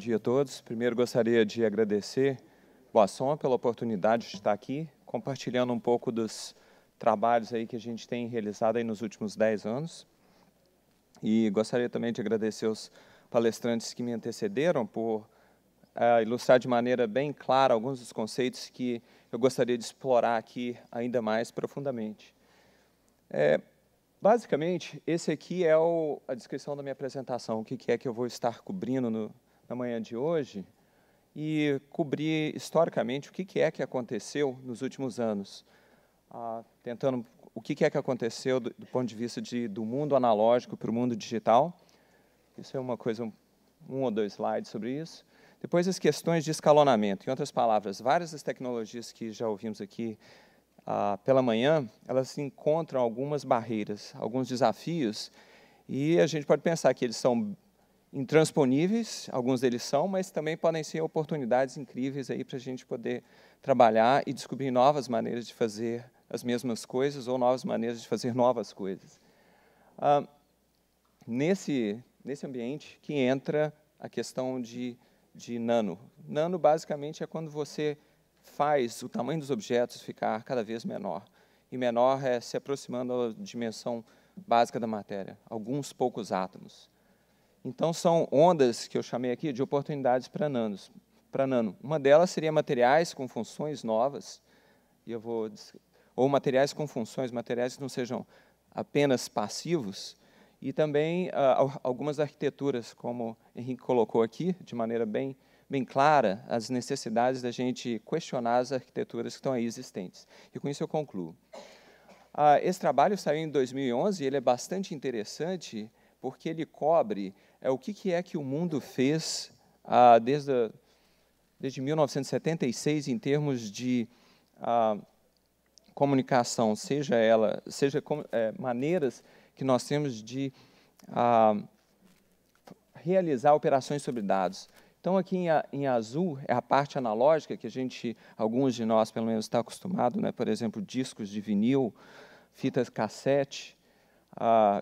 dia a todos. Primeiro gostaria de agradecer Boasson pela oportunidade de estar aqui, compartilhando um pouco dos trabalhos aí que a gente tem realizado aí nos últimos 10 anos. E gostaria também de agradecer os palestrantes que me antecederam por uh, ilustrar de maneira bem clara alguns dos conceitos que eu gostaria de explorar aqui ainda mais profundamente. É, basicamente, esse aqui é o, a descrição da minha apresentação, o que, que é que eu vou estar cobrindo no, na manhã de hoje e cobrir historicamente o que é que aconteceu nos últimos anos, ah, tentando o que é que aconteceu do, ponto de vista de, do mundo analógico para o mundo digital. Isso é uma coisa, um, um ou dois slides sobre isso. Depois as questões de escalonamento. Em outras palavras, várias das tecnologias que já ouvimos aqui ah, pela manhã, elas encontram algumas barreiras, alguns desafios, e a gente pode pensar que eles são intransponíveis, alguns deles são, mas também podem ser oportunidades incríveis aí para a gente poder trabalhar e descobrir novas maneiras de fazer as mesmas coisas ou novas maneiras de fazer novas coisas. Ah, nesse nesse ambiente que entra a questão de, de nano. Nano basicamente é quando você faz o tamanho dos objetos ficar cada vez menor. E menor é se aproximando da dimensão básica da matéria, alguns poucos átomos. Então, são ondas que eu chamei aqui de oportunidades para nanos. Para nano. Uma delas seria materiais com funções novas, e eu vou ou materiais com funções, materiais que não sejam apenas passivos, e também ah, algumas arquiteturas, como Henrique colocou aqui, de maneira bem, bem clara, as necessidades da gente questionar as arquiteturas que estão aí existentes. E com isso eu concluo. Ah, esse trabalho saiu em 2011 e ele é bastante interessante porque ele cobre é o que, que é que o mundo fez ah, desde, desde 1976 em termos de ah, comunicação, seja ela, seja é, maneiras que nós temos de ah, realizar operações sobre dados. Então, aqui em, em, azul é a parte analógica que a gente, alguns de nós, pelo menos, está acostumado, né? por exemplo, discos de vinil, fitas cassete,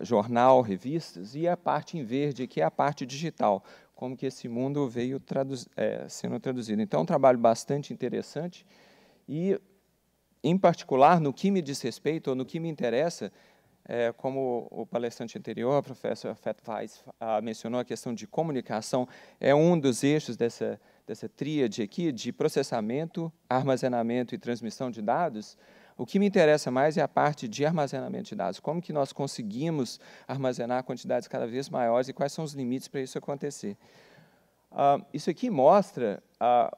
jornal, revistas, e a parte em verde, que é a parte digital, como que esse mundo veio traduz, é, sendo traduzido. Então, é um trabalho bastante interessante e, em particular, no que me diz respeito ou no que me interessa, é, como o palestrante anterior, o professor Fettweiss, ah, mencionou a questão de comunicação, é um dos eixos dessa, dessa tríade aqui de processamento, armazenamento e transmissão de dados, o que me interessa mais é a parte de armazenamento de dados. Como que nós conseguimos armazenar quantidades cada vez maiores e quais são os limites para isso acontecer? Uh, isso aqui mostra uh,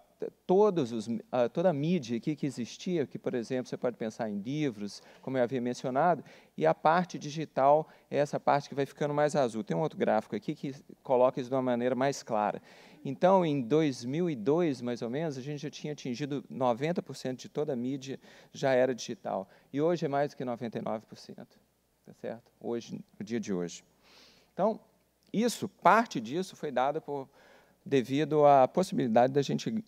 todos os, uh, toda a mídia aqui que existia, que, por exemplo, você pode pensar em livros, como eu havia mencionado, e a parte digital é essa parte que vai ficando mais azul. Tem um outro gráfico aqui que coloca isso de uma maneira mais clara. Então, em 2002, mais ou menos, a gente já tinha atingido 90% de toda a mídia já era digital. E hoje é mais do que 99%, tá certo? Hoje, no dia de hoje. Então, isso, parte disso foi dada por, devido à possibilidade da gente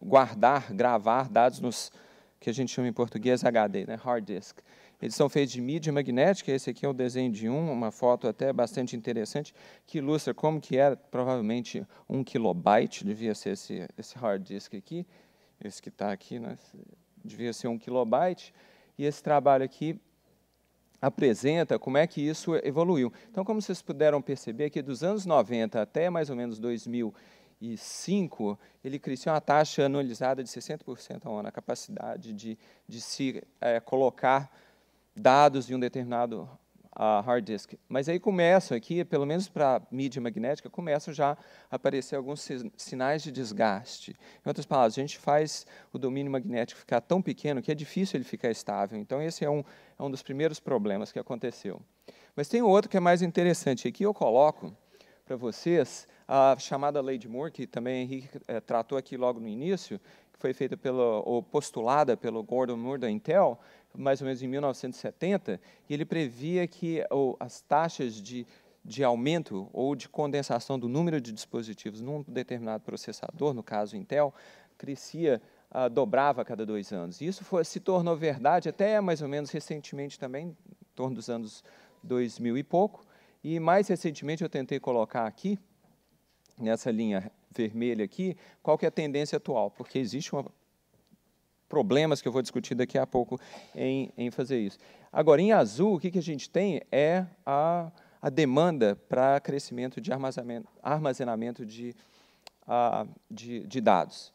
guardar, gravar dados nos que a gente chama em português HD, né, hard disk. Eles são feitos de mídia magnética. Esse aqui é o desenho de um, uma foto até bastante interessante, que ilustra como que era, provavelmente, um kilobyte, devia ser esse, esse hard disk aqui, esse que está aqui, né? devia ser um kilobyte. E esse trabalho aqui apresenta como é que isso evoluiu. Então, como vocês puderam perceber, aqui dos anos 90 até mais ou menos 2005, ele cresceu uma taxa anualizada de 60% ao ano, a capacidade de, de se é, colocar dados de um determinado uh, hard disk. Mas aí começam aqui, pelo menos para mídia magnética, começam já a aparecer alguns sinais de desgaste. Em outras palavras, a gente faz o domínio magnético ficar tão pequeno que é difícil ele ficar estável. Então, esse é um, é um dos primeiros problemas que aconteceu. Mas tem outro que é mais interessante. Aqui eu coloco para vocês a chamada lei de Moore, que também Henrique é, tratou aqui logo no início, que foi feita pelo, ou postulada pelo Gordon Moore da Intel, mais ou menos em 1970, e ele previa que ou, as taxas de, de aumento ou de condensação do número de dispositivos num determinado processador, no caso Intel, crescia Uh, dobrava a cada dois anos. Isso foi, se tornou verdade até mais ou menos recentemente também, em torno dos anos 2000 e pouco. E mais recentemente eu tentei colocar aqui, nessa linha vermelho aqui, qual que é a tendência atual? Porque existe uma problemas que eu vou discutir daqui a pouco em, em fazer isso. Agora, em azul, o que, que a gente tem é a, a demanda para crescimento de armazenamento, armazenamento de, de, de, dados,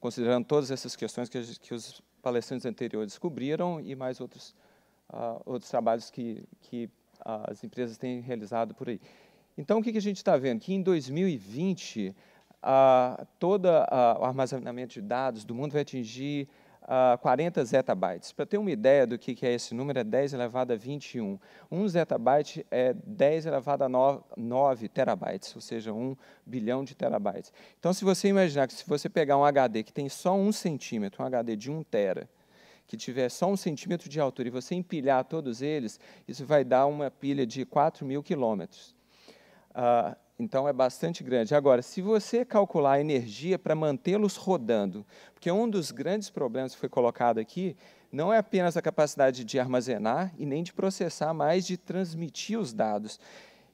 considerando todas essas questões que, que os palestrantes anteriores descobriram e mais outros, outros trabalhos que, que as empresas têm realizado por aí. Então, o que, que a gente está vendo? Que em 2020 todo o armazenamento de dados do mundo vai atingir 40 zettabytes. Para ter uma ideia do que, é esse número, é 10 elevado a 21. 1 zettabyte é 10 elevado a 9, 9 terabytes, ou seja, 1 bilhão de terabytes. Então, se você imaginar que se você pegar um HD que tem só 1 centímetro, um HD de 1 tera, que tiver só um centímetro de altura e você empilhar todos eles, isso vai dar uma pilha de 4 mil quilômetros. Uh, então é bastante grande. Agora, se você calcular a energia para mantê-los rodando, porque um dos grandes problemas que foi colocado aqui não é apenas a capacidade de armazenar e nem de processar, mas de transmitir os dados.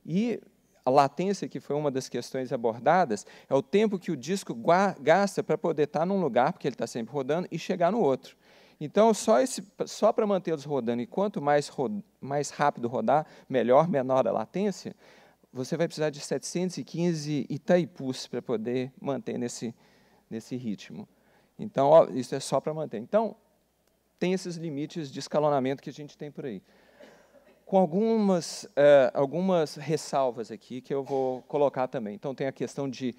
E a latência, que foi uma das questões abordadas, é o tempo que o disco gasta para poder estar num lugar, porque ele está sempre rodando, e chegar no outro. Então, só, só para mantê-los rodando, e quanto mais, ro mais rápido rodar, melhor, menor a latência, você vai precisar de 715 Itaipus para poder manter nesse, nesse ritmo. Então, ó, isso é só para manter. Então, tem esses limites de escalonamento que a gente tem por aí. Com algumas, eh, algumas ressalvas aqui que eu vou colocar também. Então, tem a questão de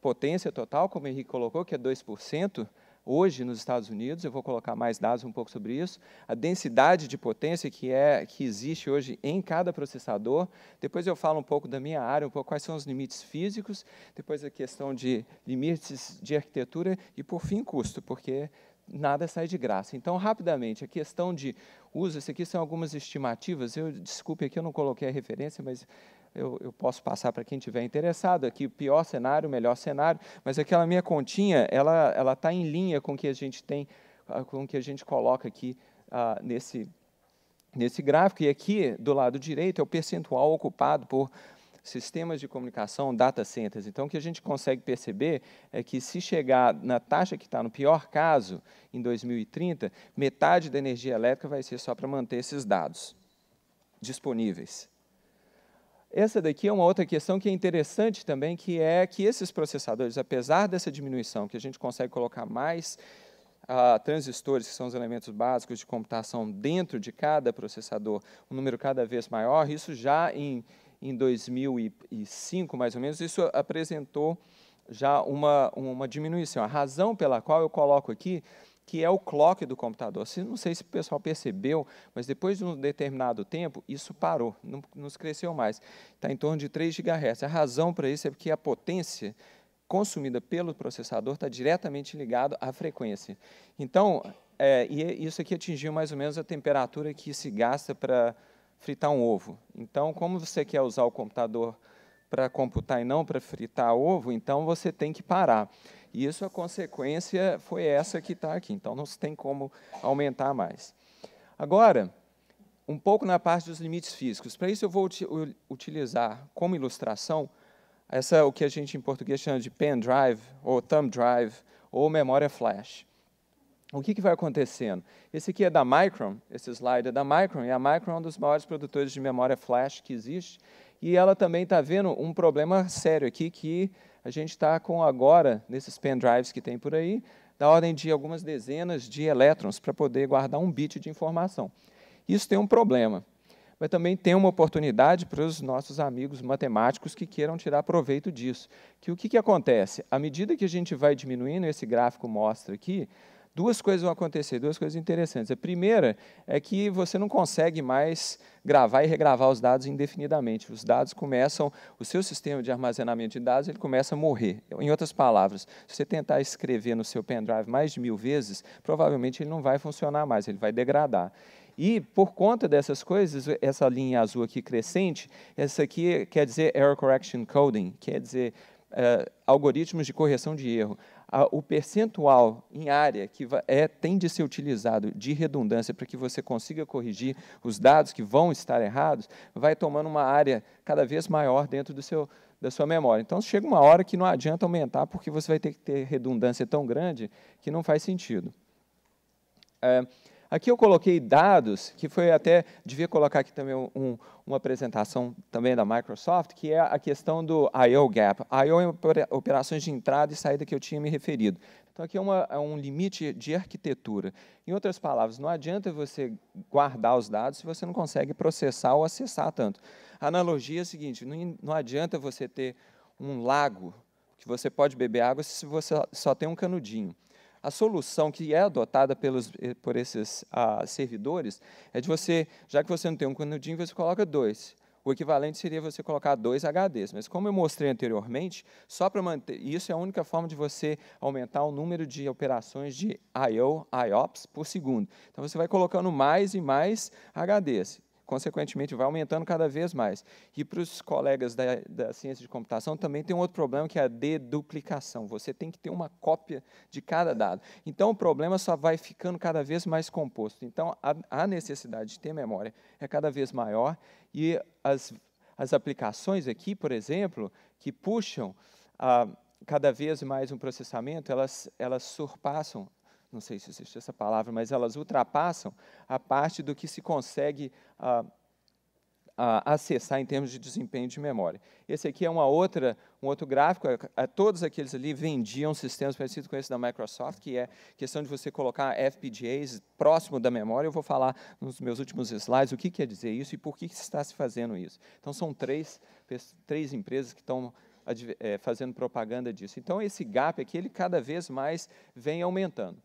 potência total, como o Henrique colocou, que é 2% hoje nos Estados Unidos, eu vou colocar mais dados um pouco sobre isso, a densidade de potência que, é, que existe hoje em cada processador. Depois eu falo um pouco da minha área, um pouco quais são os limites físicos, depois a questão de limites de arquitetura e, por fim, custo, porque nada sai de graça. Então, rapidamente, a questão de uso, isso aqui são algumas estimativas, eu desculpe aqui, eu não coloquei a referência, mas eu, eu posso passar para quem tiver interessado aqui, o pior cenário, o melhor cenário, mas aquela minha continha, ela ela está em linha com o que a gente tem, ah, com o que a gente coloca aqui ah, nesse nesse gráfico e aqui do lado direito é o percentual ocupado por sistemas de comunicação, data centers. Então, o que a gente consegue perceber é que se chegar na taxa que está no pior caso, em 2030, metade da energia elétrica vai ser só para manter esses dados disponíveis. Essa daqui é uma outra questão que é interessante também, que é que esses processadores, apesar dessa diminuição, que a gente consegue colocar mais ah, transistores, que são os elementos básicos de computação, dentro de cada processador, um número cada vez maior, isso já em, em 2005, mais ou menos, isso apresentou já uma, uma diminuição. A razão pela qual eu coloco aqui que é o clock do computador. Não sei se o pessoal percebeu, mas depois de um determinado tempo, isso parou, não nos cresceu mais. Está em torno de 3 GHz. A razão para isso é porque a potência consumida pelo processador está diretamente ligada à frequência. Então, é, e é, isso aqui atingiu mais ou menos a temperatura que se gasta para fritar um ovo. Então, como você quer usar o computador para computar e não para fritar ovo, então você tem que parar. E isso, a consequência foi essa que está aqui. Então, não se tem como aumentar mais. Agora, um pouco na parte dos limites físicos. Para isso, eu vou utilizar como ilustração essa o que a gente em português chama de pen drive, ou thumb drive, ou memória flash. O que, que vai acontecendo? Esse aqui é da Micron, esse slide é da Micron, e a Micron é um dos maiores produtores de memória flash que existe, e ela também está vendo um problema sério aqui, que a gente está com agora, nesses pendrives que tem por aí, da ordem de algumas dezenas de elétrons para poder guardar um bit de informação. Isso tem um problema, mas também tem uma oportunidade para os nossos amigos matemáticos que queiram tirar proveito disso. Que o que, que acontece? À medida que a gente vai diminuindo, esse gráfico mostra aqui, duas coisas vão acontecer, duas coisas interessantes. A primeira é que você não consegue mais gravar e regravar os dados indefinidamente. Os dados começam, o seu sistema de armazenamento de dados, ele começa a morrer. Em outras palavras, se você tentar escrever no seu pendrive mais de mil vezes, provavelmente ele não vai funcionar mais, ele vai degradar. E por conta dessas coisas, essa linha azul aqui crescente, essa aqui quer dizer error correction coding, quer dizer uh, algoritmos de correção de erro a, o percentual em área que é, tem de ser utilizado de redundância para que você consiga corrigir os dados que vão estar errados, vai tomando uma área cada vez maior dentro do seu, da sua memória. Então, chega uma hora que não adianta aumentar, porque você vai ter que ter redundância tão grande que não faz sentido. É, Aqui eu coloquei dados, que foi até, devia colocar aqui também um, uma apresentação também da Microsoft, que é a questão do I.O. Gap. I.O. é operações de entrada e saída que eu tinha me referido. Então, aqui é, uma, é um limite de arquitetura. Em outras palavras, não adianta você guardar os dados se você não consegue processar ou acessar tanto. A analogia é a seguinte, não, não adianta você ter um lago que você pode beber água se você só tem um canudinho a solução que é adotada pelos, eh, por esses ah, servidores é de você, já que você não tem um canudinho, você coloca dois. O equivalente seria você colocar dois HDs, mas como eu mostrei anteriormente, só para manter, isso é a única forma de você aumentar o número de operações de I/O, IOPS por segundo. Então você vai colocando mais e mais HDs consequentemente, vai aumentando cada vez mais. E para os colegas da, da ciência de computação, também tem um outro problema, que é a deduplicação. Você tem que ter uma cópia de cada dado. Então, o problema só vai ficando cada vez mais composto. Então, a, a necessidade de ter memória é cada vez maior e as, as aplicações aqui, por exemplo, que puxam a ah, cada vez mais um processamento, elas, elas surpassam não sei se existe essa palavra, mas elas ultrapassam a parte do que se consegue ah, ah, acessar em termos de desempenho de memória. Esse aqui é uma outra, um outro gráfico, é, é, todos aqueles ali vendiam sistemas parecidos com esse da Microsoft, que é questão de você colocar FPGAs próximo da memória. Eu vou falar nos meus últimos slides o que quer dizer isso e por que está se fazendo isso. Então, são três, três empresas que estão é, fazendo propaganda disso. Então, esse gap aqui, ele cada vez mais vem aumentando.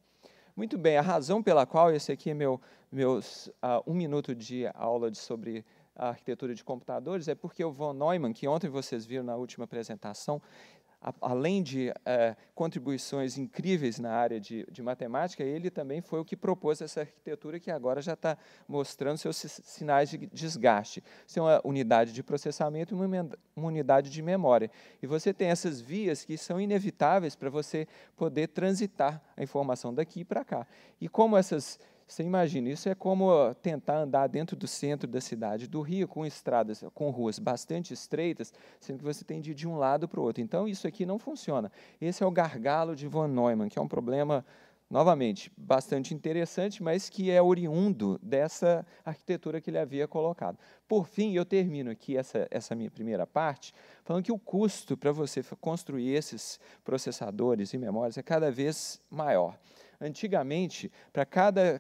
Muito bem, a razão pela qual esse aqui é meu meus uh, um minuto de aula de, sobre a arquitetura de computadores é porque o von Neumann, que ontem vocês viram na última apresentação, a, além de é, contribuições incríveis na área de, de, matemática, ele também foi o que propôs essa arquitetura que agora já está mostrando seus sinais de desgaste. Isso é uma unidade de processamento e uma, uma unidade de memória. E você tem essas vias que são inevitáveis para você poder transitar a informação daqui para cá. E como essas você imagina, isso é como tentar andar dentro do centro da cidade do Rio com estradas, com ruas bastante estreitas, sendo que você tem de ir de um lado para o outro. Então, isso aqui não funciona. Esse é o gargalo de von Neumann, que é um problema, novamente, bastante interessante, mas que é oriundo dessa arquitetura que ele havia colocado. Por fim, eu termino aqui essa, essa minha primeira parte, falando que o custo para você construir esses processadores e memórias é cada vez maior. Antigamente, para cada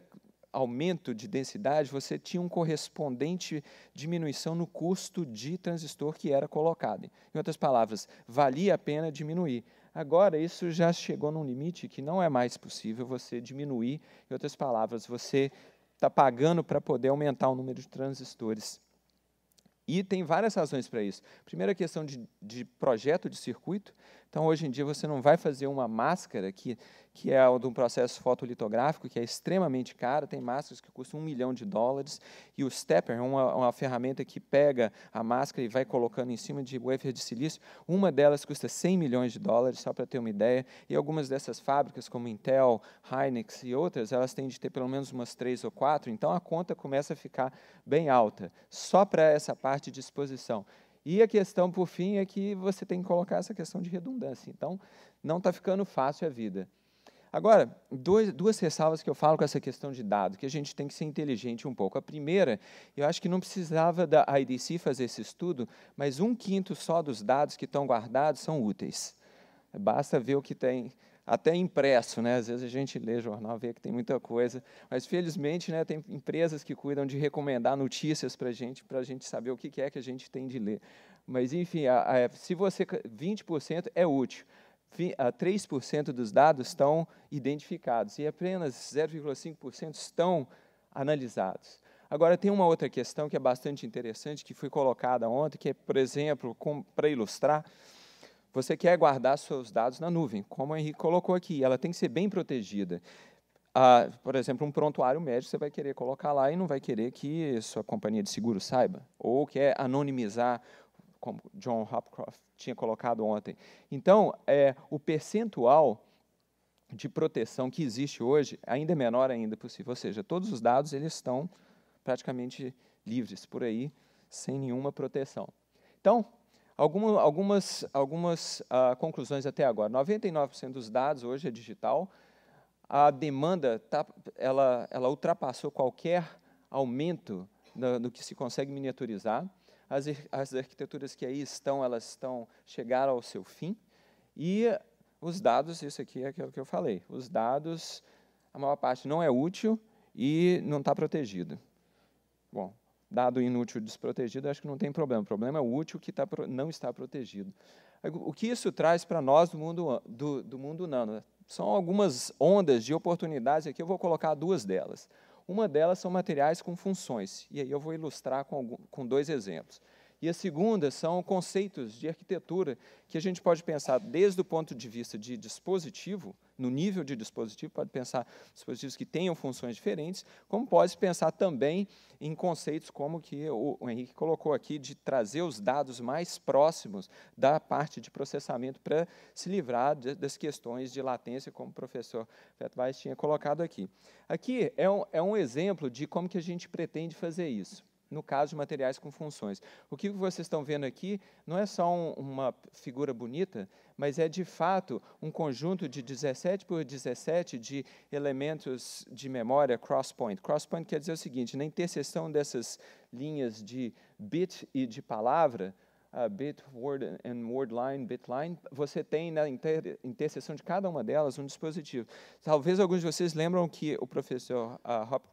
aumento de densidade, você tinha um correspondente diminuição no custo de transistor que era colocado. Em outras palavras, valia a pena diminuir. Agora, isso já chegou num limite que não é mais possível você diminuir. Em outras palavras, você está pagando para poder aumentar o número de transistores. E tem várias razões para isso. Primeira questão de, de projeto de circuito. Então, hoje em dia, você não vai fazer uma máscara que, que é de um processo fotolitográfico, que é extremamente caro. Tem máscaras que custam um milhão de dólares. E o stepper é uma, uma ferramenta que pega a máscara e vai colocando em cima de wafer de silício. Uma delas custa 100 milhões de dólares, só para ter uma ideia. E algumas dessas fábricas, como Intel, Hynix e outras, elas têm de ter pelo menos umas três ou quatro. Então, a conta começa a ficar bem alta, só para essa parte de exposição. E a questão, por fim, é que você tem que colocar essa questão de redundância. Então, não está ficando fácil a vida. Agora, dois, duas ressalvas que eu falo com essa questão de dado, que a gente tem que ser inteligente um pouco. A primeira, eu acho que não precisava da IDC fazer esse estudo, mas um quinto só dos dados que estão guardados são úteis. Basta ver o que tem até impresso, né? Às vezes a gente lê jornal, vê que tem muita coisa, mas felizmente, né, tem empresas que cuidam de recomendar notícias para a gente, para a gente saber o que é que a gente tem de ler. Mas enfim, a, a, se você 20% é útil, 3% dos dados estão identificados e apenas 0,5% estão analisados. Agora, tem uma outra questão que é bastante interessante, que foi colocada ontem, que é, por exemplo, para ilustrar, você quer guardar seus dados na nuvem, como o Henrique colocou aqui, ela tem que ser bem protegida. Ah, por exemplo, um prontuário médico você vai querer colocar lá e não vai querer que sua companhia de seguro saiba, ou quer anonimizar, como John Hopcroft tinha colocado ontem. Então, é, o percentual de proteção que existe hoje ainda é menor ainda possível, ou seja, todos os dados eles estão praticamente livres por aí, sem nenhuma proteção. Então, algumas algumas ah, conclusões até agora. 99% dos dados hoje é digital. A demanda tá, ela, ela ultrapassou qualquer aumento no, no que se consegue miniaturizar. As, as arquiteturas que aí estão, elas estão chegaram ao seu fim. E os dados, isso aqui é o que eu falei, os dados, a maior parte não é útil e não está protegido. Bom, dado inútil desprotegido, acho que não tem problema. O problema é o útil que tá, não está protegido. O que isso traz para nós do mundo, do, do mundo nano? Né? São algumas ondas de oportunidades, aqui eu vou colocar duas delas. Uma delas são materiais com funções, e aí eu vou ilustrar com, com dois exemplos. E a segunda são conceitos de arquitetura que a gente pode pensar desde o ponto de vista de dispositivo, no nível de dispositivo, pode pensar dispositivos que tenham funções diferentes, como pode pensar também em conceitos como que o Henrique colocou aqui, de trazer os dados mais próximos da parte de processamento para se livrar de, das questões de latência, como o professor Fettweiss tinha colocado aqui. Aqui é um, é um exemplo de como que a gente pretende fazer isso no caso de materiais com funções. O que vocês estão vendo aqui não é só um, uma figura bonita, mas é de fato um conjunto de 17 por 17 de elementos de memória crosspoint. Crosspoint quer dizer o seguinte: na interseção dessas linhas de bit e de palavra, uh, bit, word and word line, bit line, você tem na inter interseção de cada uma delas um dispositivo. Talvez alguns de vocês lembram que o professor uh, Hopkins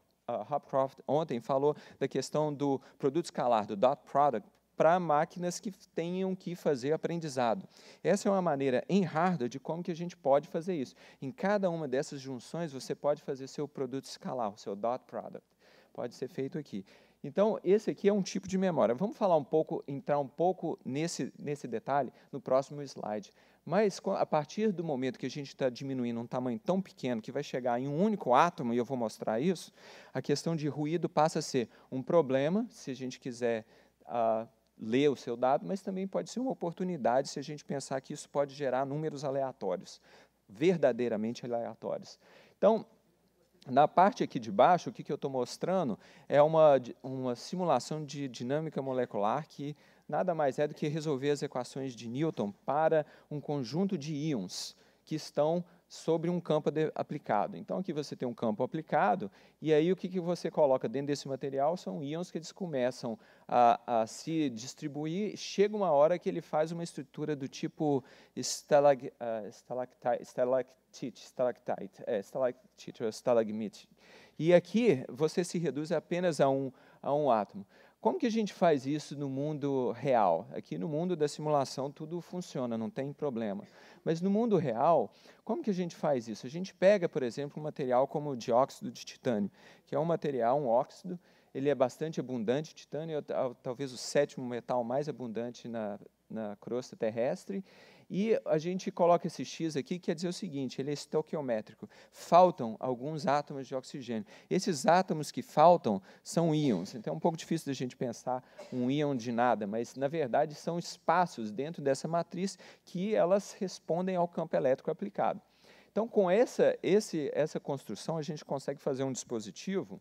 Hopcroft ontem falou da questão do produto escalar, do dot product, para máquinas que tenham que fazer aprendizado. Essa é uma maneira em hardware de como que a gente pode fazer isso. Em cada uma dessas junções, você pode fazer seu produto escalar, o seu dot product. Pode ser feito aqui. Então, esse aqui é um tipo de memória. Vamos falar um pouco, entrar um pouco nesse, nesse detalhe no próximo slide. Mas a partir do momento que a gente está diminuindo um tamanho tão pequeno que vai chegar em um único átomo, e eu vou mostrar isso, a questão de ruído passa a ser um problema, se a gente quiser uh, ler o seu dado, mas também pode ser uma oportunidade se a gente pensar que isso pode gerar números aleatórios, verdadeiramente aleatórios. Então, na parte aqui de baixo, o que, que eu estou mostrando é uma, uma simulação de dinâmica molecular que nada mais é do que resolver as equações de Newton para um conjunto de íons que estão sobre um campo aplicado. Então, aqui você tem um campo aplicado, e aí o que, que você coloca dentro desse material são íons que eles começam a, a se distribuir, chega uma hora que ele faz uma estrutura do tipo ah, stalactite uh, estalactite, é, ou E aqui você se reduz apenas a um, a um átomo. Como que a gente faz isso no mundo real? Aqui no mundo da simulação tudo funciona, não tem problema. Mas no mundo real, como que a gente faz isso? A gente pega, por exemplo, um material como o dióxido de titânio, que é um material, um óxido, ele é bastante abundante, titânio é talvez o sétimo metal mais abundante na na crosta terrestre. E a gente coloca esse X aqui, que quer dizer o seguinte: ele é estequiométrico. Faltam alguns átomos de oxigênio. Esses átomos que faltam são íons. Então é um pouco difícil da gente pensar um íon de nada, mas na verdade são espaços dentro dessa matriz que elas respondem ao campo elétrico aplicado. Então, com essa, esse, essa construção, a gente consegue fazer um dispositivo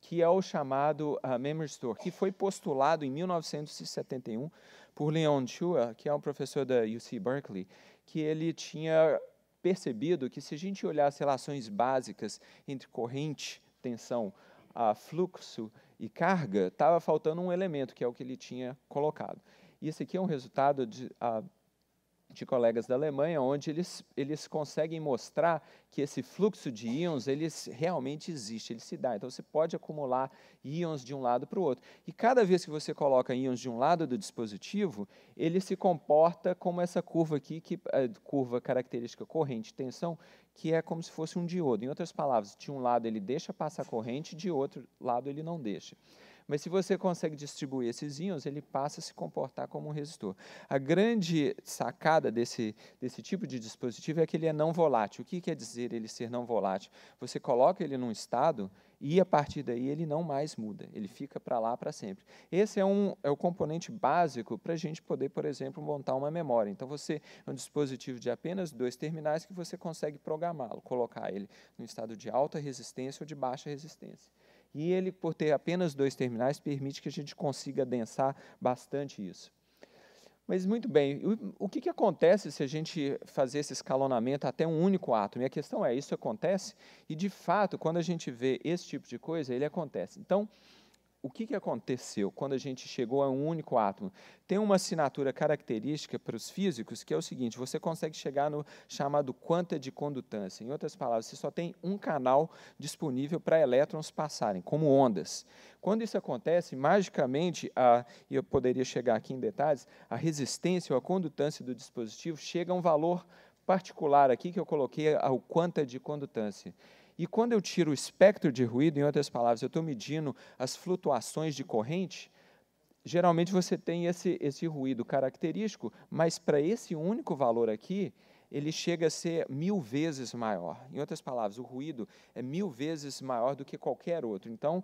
que é o chamado uh, Memory Store, que foi postulado em 1971 por Leon Chua, que é um professor da UC Berkeley, que ele tinha percebido que se a gente olhar as relações básicas entre corrente, tensão, uh, fluxo e carga, estava faltando um elemento, que é o que ele tinha colocado. E esse aqui é um resultado de, uh, de colegas da Alemanha, onde eles, eles conseguem mostrar que esse fluxo de íons eles realmente existe, ele se dá. Então você pode acumular íons de um lado para o outro. E cada vez que você coloca íons de um lado do dispositivo, ele se comporta como essa curva aqui, que eh, curva característica corrente tensão, que é como se fosse um diodo. Em outras palavras, de um lado ele deixa passar corrente, de outro lado ele não deixa. Mas se você consegue distribuir esses íons, ele passa a se comportar como um resistor. A grande sacada desse, desse tipo de dispositivo é que ele é não volátil. O que quer dizer ele ser não volátil? Você coloca ele num estado e a partir daí ele não mais muda, ele fica para lá para sempre. Esse é, um, é o componente básico para a gente poder, por exemplo, montar uma memória. Então você é um dispositivo de apenas dois terminais que você consegue programá-lo, colocar ele no estado de alta resistência ou de baixa resistência. E ele, por ter apenas dois terminais, permite que a gente consiga densar bastante isso. Mas muito bem, o, o que, que acontece se a gente fazer esse escalonamento até um único átomo? E a questão é, isso acontece? E de fato, quando a gente vê esse tipo de coisa, ele acontece. Então, o que, que aconteceu quando a gente chegou a um único átomo? Tem uma assinatura característica para os físicos que é o seguinte: você consegue chegar no chamado quanta de condutância. Em outras palavras, você só tem um canal disponível para elétrons passarem, como ondas. Quando isso acontece, magicamente, a, e eu poderia chegar aqui em detalhes, a resistência ou a condutância do dispositivo chega a um valor particular aqui que eu coloquei ao quanta de condutância. E quando eu tiro o espectro de ruído, em outras palavras, eu estou medindo as flutuações de corrente, geralmente você tem esse, esse ruído característico, mas para esse único valor aqui, ele chega a ser mil vezes maior. Em outras palavras, o ruído é mil vezes maior do que qualquer outro. Então,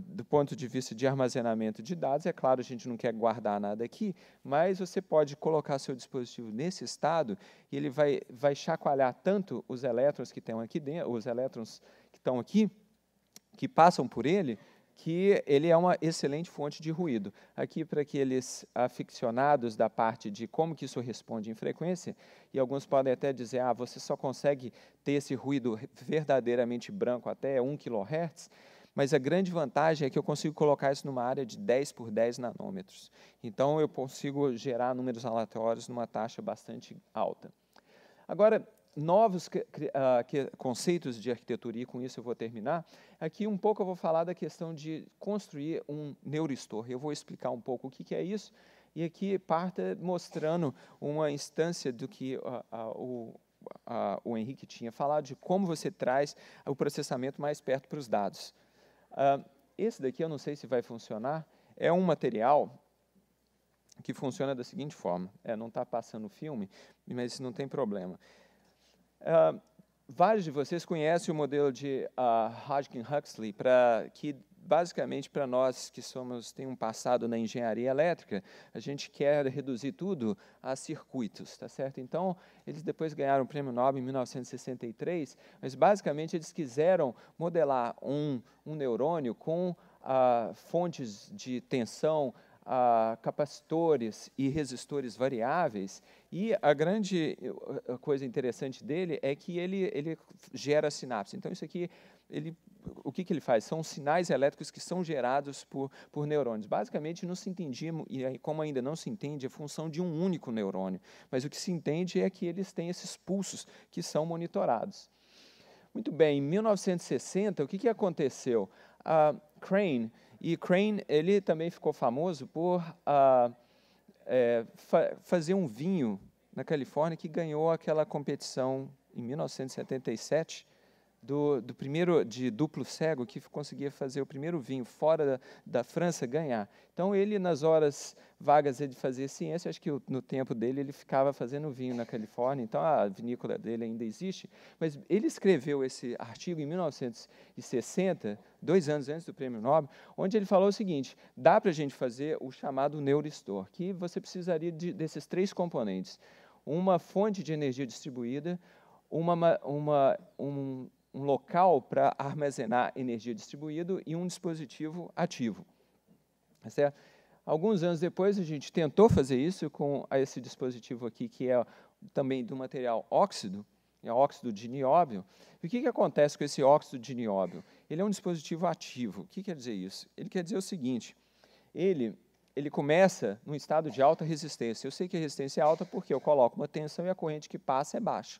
do ponto de vista de armazenamento de dados, é claro, a gente não quer guardar nada aqui, mas você pode colocar seu dispositivo nesse estado e ele vai, vai chacoalhar tanto os elétrons que estão aqui dentro, os elétrons que estão aqui, que passam por ele, que ele é uma excelente fonte de ruído. Aqui para aqueles aficionados da parte de como que isso responde em frequência, e alguns podem até dizer, ah, você só consegue ter esse ruído verdadeiramente branco até 1 kHz, mas a grande vantagem é que eu consigo colocar isso numa área de 10 por 10 nanômetros. Então, eu consigo gerar números aleatórios numa taxa bastante alta. Agora, novos ah, conceitos de arquitetura, e com isso eu vou terminar, aqui um pouco eu vou falar da questão de construir um neuristor. Eu vou explicar um pouco o que, é isso, e aqui parta mostrando uma instância do que uh, o Henrique tinha falado, de como você traz o processamento mais perto para os dados. Uh, esse daqui eu não sei se vai funcionar. É um material que funciona da seguinte forma. É, não está passando o filme, mas não tem problema. Uh, vários de vocês conhecem o modelo de uh, Hodgkin-Huxley, que basicamente para nós que somos tem um passado na engenharia elétrica, a gente quer reduzir tudo a circuitos, tá certo? Então, eles depois ganharam o prêmio Nobel em 1963, mas basicamente eles quiseram modelar um, um neurônio com ah, fontes de tensão capacitores e resistores variáveis. E a grande coisa interessante dele é que ele, ele gera sinapse. Então, isso aqui, ele, o que, que ele faz? São sinais elétricos que são gerados por, por neurônios. Basicamente, não se entendia, e como ainda não se entende, a é função de um único neurônio. Mas o que se entende é que eles têm esses pulsos que são monitorados. Muito bem, em 1960, o que, que aconteceu? A Crane e Crane ele também ficou famoso por ah, é, fa fazer um vinho na Califórnia que ganhou aquela competição em 1977 do, do primeiro de duplo cego que conseguia fazer o primeiro vinho fora da, da França ganhar. Então ele nas horas vagas ele fazia ciência, acho que no tempo dele ele ficava fazendo vinho na Califórnia, então a vinícola dele ainda existe, mas ele escreveu esse artigo em 1960, dois anos antes do Prêmio Nobel, onde ele falou o seguinte, dá para a gente fazer o chamado neuristor, que você precisaria de, desses três componentes, uma fonte de energia distribuída, uma, uma, um, um local para armazenar energia distribuída e um dispositivo ativo. Tá certo? Alguns anos depois, a gente tentou fazer isso com esse dispositivo aqui, que é também do material óxido, é óxido de nióbio. E o que, que acontece com esse óxido de nióbio? Ele é um dispositivo ativo. O que quer dizer isso? Ele quer dizer o seguinte, ele, ele começa num estado de alta resistência. Eu sei que a resistência é alta porque eu coloco uma tensão e a corrente que passa é baixa.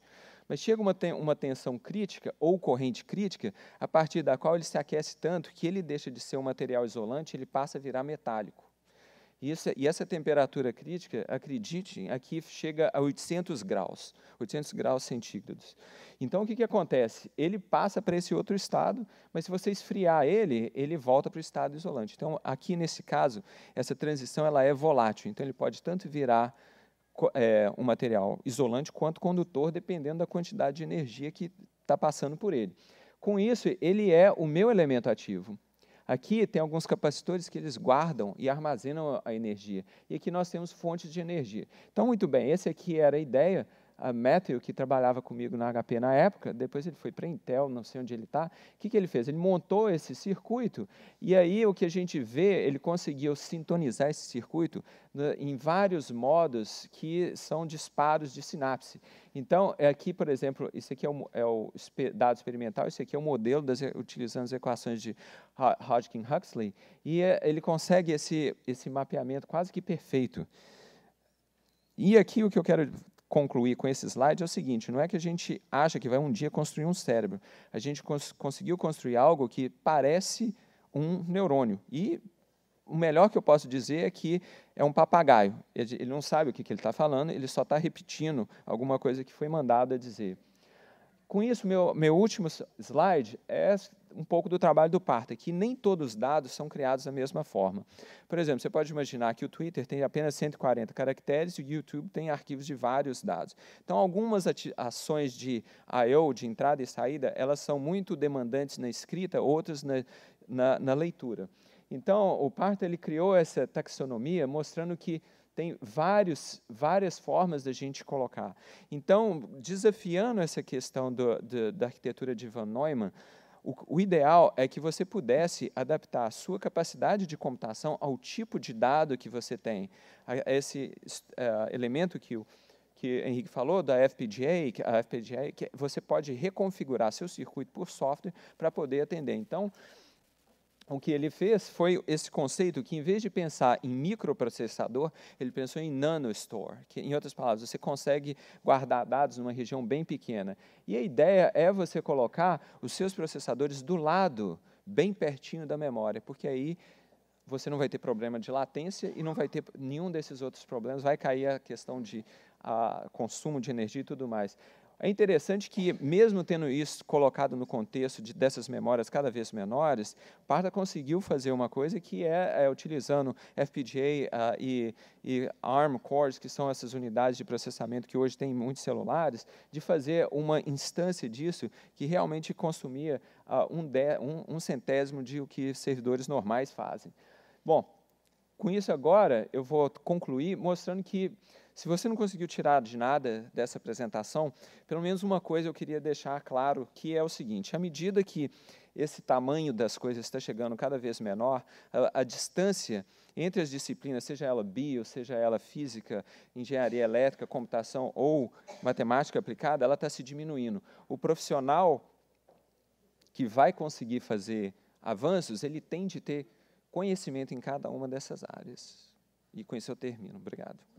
Mas chega uma, uma tensão crítica ou corrente crítica, a partir da qual ele se aquece tanto que ele deixa de ser um material isolante, ele passa a virar metálico. E essa, e essa temperatura crítica, acredite, aqui chega a 800 graus, 800 graus centígrados. Então, o que, que acontece? Ele passa para esse outro estado, mas se você esfriar ele, ele volta para o estado isolante. Então, aqui nesse caso, essa transição ela é volátil. Então, ele pode tanto virar é, um material isolante quanto condutor, dependendo da quantidade de energia que está passando por ele. Com isso, ele é o meu elemento ativo. Aqui tem alguns capacitores que eles guardam e armazenam a energia. E aqui nós temos fontes de energia. Então, muito bem, essa aqui era a ideia a Matthew, que trabalhava comigo na HP na época, depois ele foi para a Intel, não sei onde ele está, o que, que ele fez? Ele montou esse circuito, e aí o que a gente vê, ele conseguiu sintonizar esse circuito né, em vários modos que são disparos de sinapse. Então, é aqui, por exemplo, isso aqui é o, é o dado experimental, isso aqui é o modelo das, utilizando as equações de Hodgkin-Huxley, e é, ele consegue esse, esse mapeamento quase que perfeito. E aqui o que eu quero concluir com esse slide é o seguinte: não é que a gente acha que vai um dia construir um cérebro. A gente cons conseguiu construir algo que parece um neurônio. E o melhor que eu posso dizer é que é um papagaio. Ele não sabe o que, que ele está falando, ele só está repetindo alguma coisa que foi mandado a dizer. Com isso, meu, meu último slide é um pouco do trabalho do Parta, que nem todos os dados são criados da mesma forma. Por exemplo, você pode imaginar que o Twitter tem apenas 140 caracteres e o YouTube tem arquivos de vários dados. Então, algumas ações de I.O., de entrada e saída, elas são muito demandantes na escrita, outras na, na, na leitura. Então, o Parta ele criou essa taxonomia mostrando que tem vários, várias formas da gente colocar. Então, desafiando essa questão do, do, da arquitetura de Van Neumann, o, o, ideal é que você pudesse adaptar a sua capacidade de computação ao tipo de dado que você tem. A, esse uh, elemento que o, que Henrique falou da FPGA, que a FPGA, é que você pode reconfigurar seu circuito por software para poder atender. Então, o que ele fez foi esse conceito que, em vez de pensar em microprocessador, ele pensou em nanostore, que, em outras palavras, você consegue guardar dados numa região bem pequena. E a ideia é você colocar os seus processadores do lado, bem pertinho da memória, porque aí você não vai ter problema de latência e não vai ter nenhum desses outros problemas, vai cair a questão de a, consumo de energia e tudo mais. É interessante que, mesmo tendo isso colocado no contexto de, dessas memórias cada vez menores, Parda conseguiu fazer uma coisa que é, é utilizando FPGA uh, ah, e, e, ARM cores, que são essas unidades de processamento que hoje tem em muitos celulares, de fazer uma instância disso que realmente consumia uh, um, de, um, um centésimo de o que servidores normais fazem. Bom, com isso agora eu vou concluir mostrando que se você não conseguiu tirar de nada dessa apresentação, pelo menos uma coisa eu queria deixar claro, que é o seguinte: à medida que esse tamanho das coisas está chegando cada vez menor, a, a distância entre as disciplinas, seja ela bio, seja ela física, engenharia elétrica, computação ou matemática aplicada, ela está se diminuindo. O profissional que vai conseguir fazer avanços, ele tem de ter conhecimento em cada uma dessas áreas. E com isso eu termino. Obrigado.